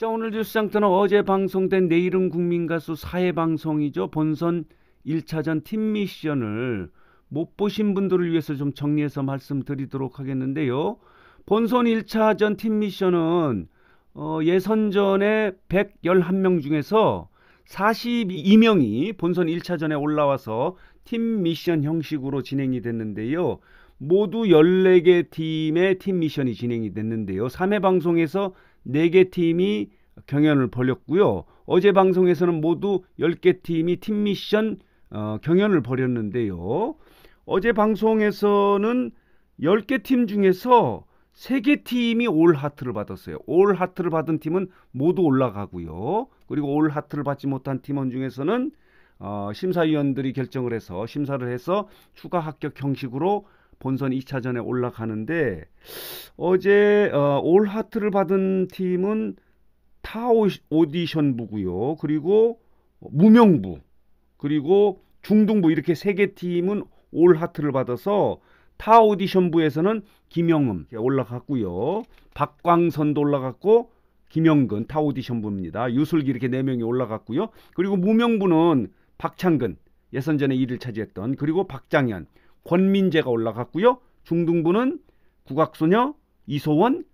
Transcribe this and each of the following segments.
자 오늘 뉴스장 터는 어제 방송된 내일은 국민가수 사회방송이죠. 본선 1차전 팀 미션을 못 보신 분들을 위해서 좀 정리해서 말씀드리도록 하겠는데요. 본선 1차전 팀 미션은 어, 예선전에 111명 중에서 42명이 본선 1차전에 올라와서 팀 미션 형식으로 진행이 됐는데요. 모두 14개 팀의 팀 미션이 진행이 됐는데요. 3회 방송에서 4개 팀이 경연을 벌였고요. 어제 방송에서는 모두 10개 팀이 팀 미션 어, 경연을 벌였는데요. 어제 방송에서는 10개 팀 중에서 3개 팀이 올 하트를 받았어요. 올 하트를 받은 팀은 모두 올라가고요. 그리고 올 하트를 받지 못한 팀원 중에서는 어, 심사위원들이 결정을 해서 심사를 해서 추가 합격 형식으로 본선 2차전에 올라가는데 어제 어, 올 하트를 받은 팀은 타 오디션부고요. 그리고 무명부 그리고 중등부 이렇게 세 개 팀은 올 하트를 받아서 타 오디션부에서는 김영음 예, 올라갔고요. 박광선도 올라갔고 김영근 타 오디션부입니다. 유슬기 이렇게 네 명이 올라갔고요. 그리고 무명부는 박창근 예선전에 1위를 차지했던 그리고 박장현 권민재가 올라갔고요. 중등부는 국악소녀, 이소원,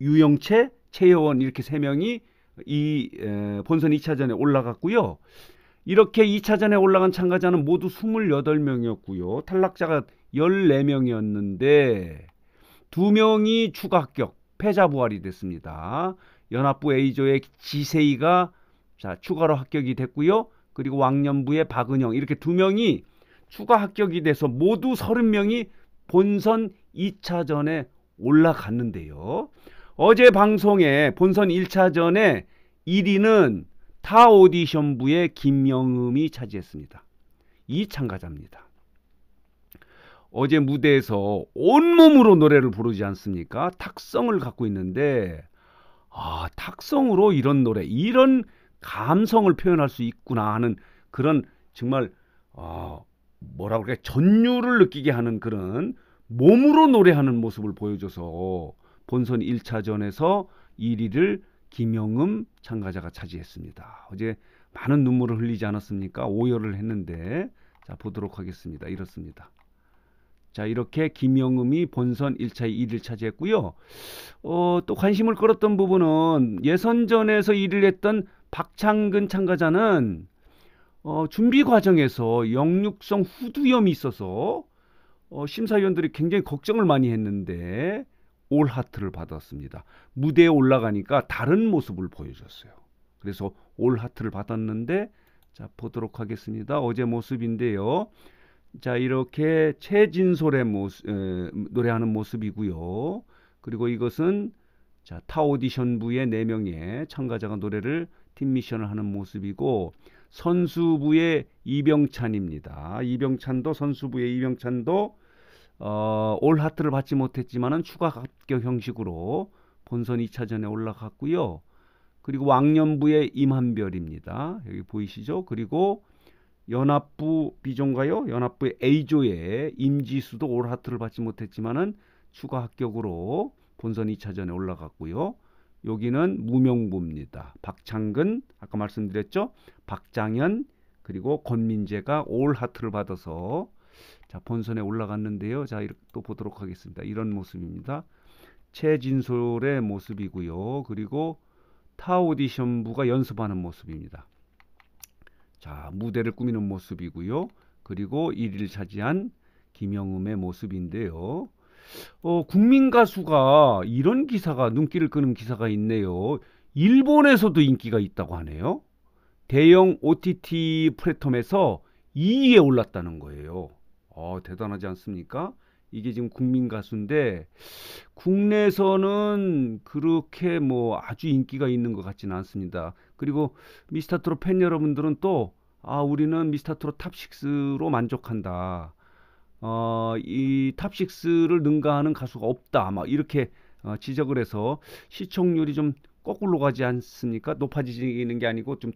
유영채, 최여원 이렇게 세 명이 이 에, 본선 2차전에 올라갔고요. 이렇게 2차전에 올라간 참가자는 모두 28명이었고요. 탈락자가 14명이었는데 두명이 추가 합격, 패자 부활이 됐습니다. 연합부 A조의 지세이가 자, 추가로 합격이 됐고요. 그리고 왕년부의 박은영 이렇게 두 명이 추가 합격이 돼서 모두 30명이 본선 2차전에 올라갔는데요. 어제 방송에 본선 1차전에 1위는 타 오디션부의 김영음이 차지했습니다. 이 참가자입니다. 어제 무대에서 온몸으로 노래를 부르지 않습니까? 탁성을 갖고 있는데 아, 탁성으로 이런 노래, 이런 감성을 표현할 수 있구나 하는 그런 정말 어, 뭐라 그럴 전율을 느끼게 하는 그런 몸으로 노래하는 모습을 보여줘서 본선 1차전에서 1위를 김영음 참가자가 차지했습니다. 어제 많은 눈물을 흘리지 않았습니까? 오열을 했는데 자 보도록 하겠습니다. 이렇습니다. 자 이렇게 김영음이 본선 1차에 1위를 차지했고요. 어, 또 관심을 끌었던 부분은 예선전에서 1위를 했던 박창근 참가자는 어, 준비 과정에서 역류성 후두염이 있어서 어, 심사위원들이 굉장히 걱정을 많이 했는데 올 하트를 받았습니다. 무대에 올라가니까 다른 모습을 보여줬어요. 그래서 올 하트를 받았는데 자 보도록 하겠습니다. 어제 모습인데요. 자 이렇게 최진솔의 모습, 에, 노래하는 모습이고요. 그리고 이것은 자, 타 오디션부의 4명의 참가자가 노래를 팀 미션을 하는 모습이고 선수부의 이병찬입니다. 이병찬도 선수부의 이병찬도 어, 올 하트를 받지 못했지만은 추가 합격 형식으로 본선 2차전에 올라갔고요. 그리고 왕년부의 임한별입니다. 여기 보이시죠? 그리고 연합부 비종가요 연합부의 A조의 임지수도 올 하트를 받지 못했지만은 추가 합격으로 본선 2차전에 올라갔고요. 여기는 무명부입니다. 박창근 아까 말씀드렸죠? 박장현 그리고 권민재가 올 하트를 받아서 자 본선에 올라갔는데요. 자 이렇게 또 보도록 하겠습니다. 이런 모습입니다. 최진솔의 모습이고요. 그리고 타 오디션부가 연습하는 모습입니다. 자 무대를 꾸미는 모습이고요. 그리고 1위를 차지한 김영음의 모습인데요. 어, 국민 가수가 이런 기사가 눈길을 끄는 기사가 있네요. 일본에서도 인기가 있다고 하네요. 대형 OTT 플랫폼에서 2위에 올랐다는 거예요. 어, 대단하지 않습니까? 이게 지금 국민 가수인데 국내에서는 그렇게 뭐 아주 인기가 있는 것 같지는 않습니다. 그리고 미스터트롯 팬 여러분들은 또 아, 우리는 미스터트롯 탑6로 만족한다. 어, 이 탑6를 능가하는 가수가 없다. 막 이렇게 어, 지적을 해서 시청률이 좀 거꾸로 가지 않습니까? 높아지는 게 아니고 좀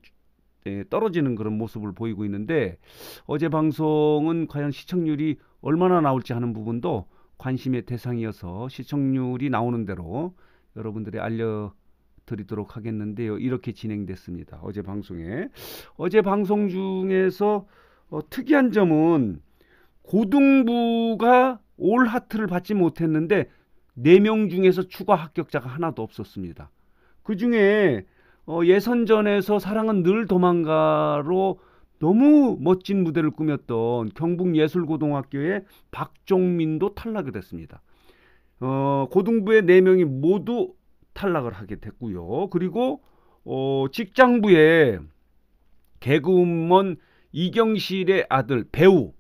예, 떨어지는 그런 모습을 보이고 있는데 어제 방송은 과연 시청률이 얼마나 나올지 하는 부분도 관심의 대상이어서 시청률이 나오는 대로 여러분들이 알려드리도록 하겠는데요. 이렇게 진행됐습니다. 어제 방송에 어제 방송 중에서 어, 특이한 점은 고등부가 올 하트를 받지 못했는데 4명 중에서 추가 합격자가 하나도 없었습니다. 그 중에 어, 예선전에서 사랑은 늘 도망가로 너무 멋진 무대를 꾸몄던 경북예술고등학교의 박종민도 탈락이 됐습니다. 어, 고등부의 4명이 모두 탈락을 하게 됐고요. 그리고 어, 직장부의 개그우먼 이경실의 아들 배우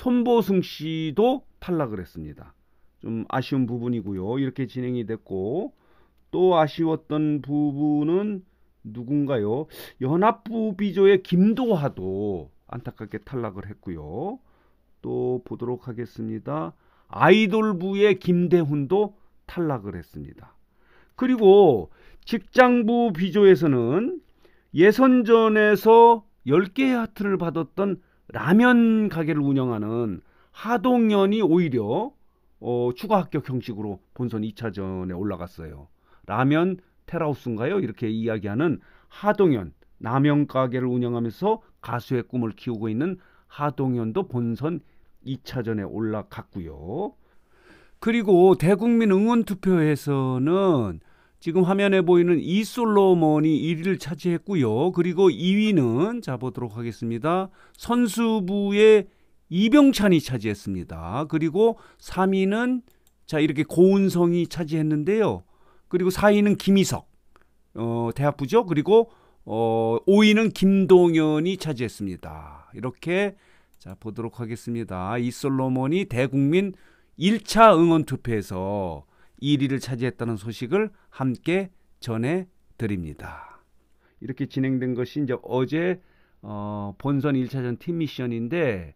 손보승 씨도 탈락을 했습니다. 좀 아쉬운 부분이고요. 이렇게 진행이 됐고 또 아쉬웠던 부분은 누군가요? 연합부 비조의 김도하도 안타깝게 탈락을 했고요. 또 보도록 하겠습니다. 아이돌부의 김대훈도 탈락을 했습니다. 그리고 직장부 비조에서는 예선전에서 10개의 하트를 받았던 라면 가게를 운영하는 하동연이 오히려 어, 추가 합격 형식으로 본선 2차전에 올라갔어요. 라면 테라우스인가요? 이렇게 이야기하는 하동연 라면 가게를 운영하면서 가수의 꿈을 키우고 있는 하동연도 본선 2차전에 올라갔고요. 그리고 대국민 응원 투표에서는 지금 화면에 보이는 이솔로몬이 1위를 차지했고요. 그리고 2위는 자 보도록 하겠습니다. 선수부의 이병찬이 차지했습니다. 그리고 3위는 자 이렇게 고은성이 차지했는데요. 그리고 4위는 김희석 어, 대학부죠. 그리고 어, 5위는 김동연이 차지했습니다. 이렇게 자 보도록 하겠습니다. 이솔로몬이 대국민 1차 응원 투표에서 1위를 차지했다는 소식을 함께 전해 드립니다. 이렇게 진행된 것이 이제 어제 어, 본선 1차전 팀 미션인데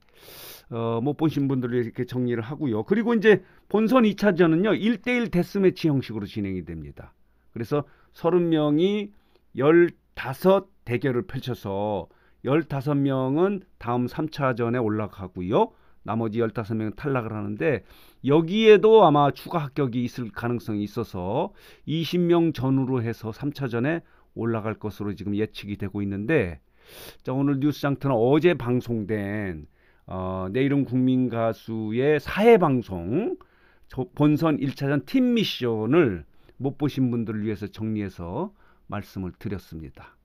어, 못 보신 분들을 이렇게 정리를 하고요. 그리고 이제 본선 2차전은요. 1대1 데스매치 형식으로 진행이 됩니다. 그래서 30명이 15 대결을 펼쳐서 15명은 다음 3차전에 올라가고요. 나머지 15명은 탈락을 하는데 여기에도 아마 추가 합격이 있을 가능성이 있어서 20명 전후로 해서 3차전에 올라갈 것으로 지금 예측이 되고 있는데 자 오늘 뉴스장터는 어제 방송된 어, 내일은 국민가수의 사회방송 본선 1차전 팀 미션을 못 보신 분들을 위해서 정리해서 말씀을 드렸습니다.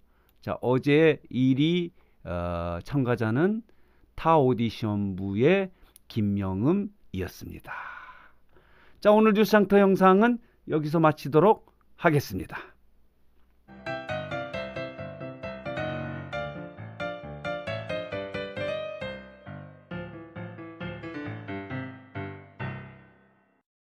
자 어제 1위 어, 참가자는 타 오디션부의 김명음이었습니다. 자, 오늘 뉴스장터 영상은 여기서 마치도록 하겠습니다.